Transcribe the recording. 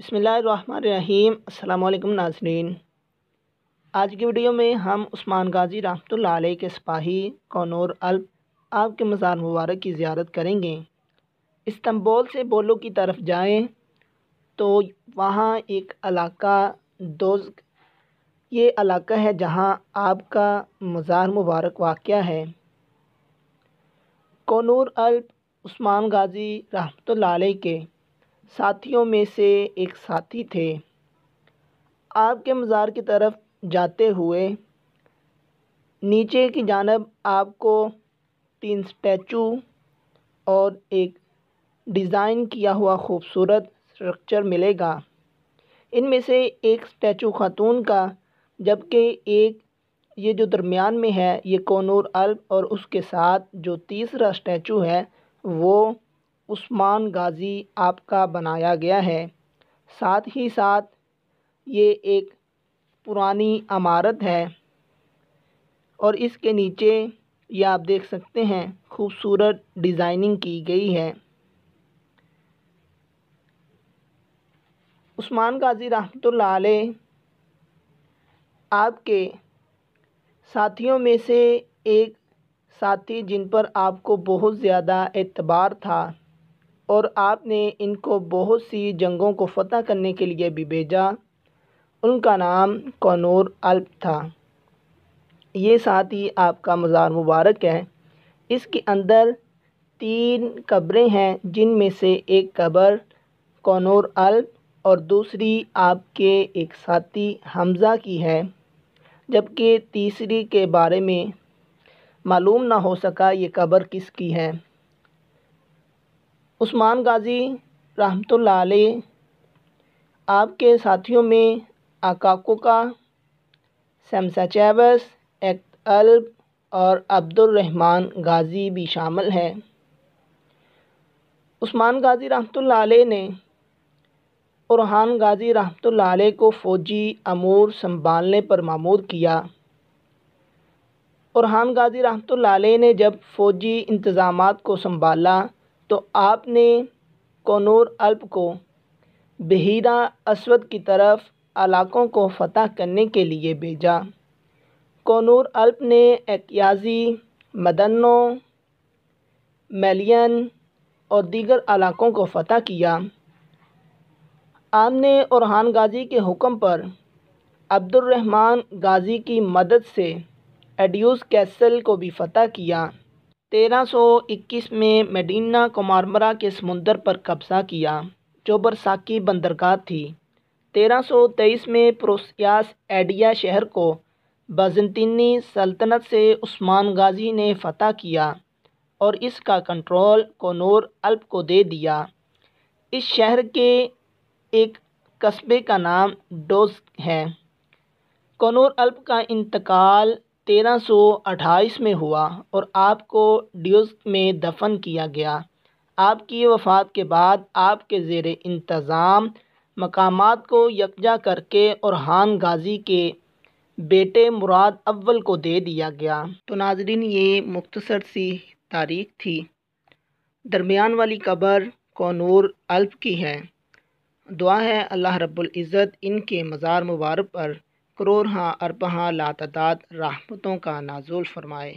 बसमीम् अल्लाम नाजरीन आज की वीडियो में हम उस्मान गाजी रहमतुल्लाह के सिपाही कौनूर अल्प आपके मज़ार मुबारक की ज़्यारत करेंगे इस्तंबोल से बोलो की तरफ जाएं तो वहाँ एक इलाका दोज ये इलाका है जहाँ आपका मज़ार मुबारक वाक़ है कौनूर अल्प उस्मान गाजी रहमतुल्लाह के साथियों में से एक साथी थे आपके मज़ार की तरफ जाते हुए नीचे की जानब आपको तीन स्टैचू और एक डिज़ाइन किया हुआ खूबसूरत स्ट्रक्चर मिलेगा इनमें से एक स्टैचू खातून का जबकि एक ये जो दरमियान में है ये कोनूर अल्प और उसके साथ जो तीसरा स्टैचू है वो उस्मान गाज़ी आपका बनाया गया है साथ ही साथ ये एक पुरानी इमारत है और इसके नीचे ये आप देख सकते हैं खूबसूरत डिज़ाइनिंग की गई है उस्मान गाज़ी रहमतुल्लाह आपके साथियों में से एक साथी जिन पर आपको बहुत ज़्यादा एतबार था और आपने इनको बहुत सी जंगों को फ़तह करने के लिए भी भेजा उनका नाम कौनूर अल्प था ये साथ ही आपका मज़ार मुबारक है इसके अंदर तीन कब्रें हैं जिनमें से एक कब्र कौनूर अल्प और दूसरी आपके एक साथी हमज़ा की है जबकि तीसरी के बारे में मालूम ना हो सका ये कब्र किसकी है उस्मान गाज़ी रहमत आपके साथियों में अकाकोका शमसा चैबस एक्ट अल्ब और अब्दुलरहमान गाज़ी भी शामिल है उस्मान गाज़ी रहमत ने उरहान गाज़ी रहमत को फ़ौजी अमूर संभालने पर मामूर किया औरहान गाज़ी रहमत ने जब फ़ौजी इंतज़ाम को संभाला तो आपने कौनूर अल्प को बहीरा अस्वद की तरफ इलाक़ों को फ़तह करने के लिए भेजा कौनूर अल्प ने एक्याज़ी मदनो मेलियन और दीगर इलाक़ों को फ़तह किया आमने और हान गाजी के हुक्म पर अब्दुलरहमान गाजी की मदद से एडियूस कैसल को भी फ़तह किया तेरह सौ इक्कीस में मेडिना कोमारमरा के समुंदर पर कब्जा किया जो बरसाकी बंदरगाह थी तेरह सौ तेईस में प्रोसियास एडिया शहर को बजंतनी सल्तनत से उस्मान गाजी ने फतह किया और इसका कंट्रोल कोनोर अल्प को दे दिया इस शहर के एक कस्बे का नाम डोज है कोनोर अल्प का इंतकाल तेरह सौ अट्ठाईस में हुआ और आपको ड्यूज़ में दफन किया गया आपकी वफ़ात के बाद आपके ज़ेर इंतज़ाम मकामात को यकजा करके और हान गाजी के बेटे मुराद अव्वल को दे दिया गया तो नाजरीन ये मुख्तसर सी तारीख थी दरमियान वाली कबर कौनूर अल्प की है दुआ है अल्लाह रब्बुल इज़्ज़त इनके मज़ार मुबारक पर क्रोरहा अरपहा लातदात रहमतों का नाजुल फरमाए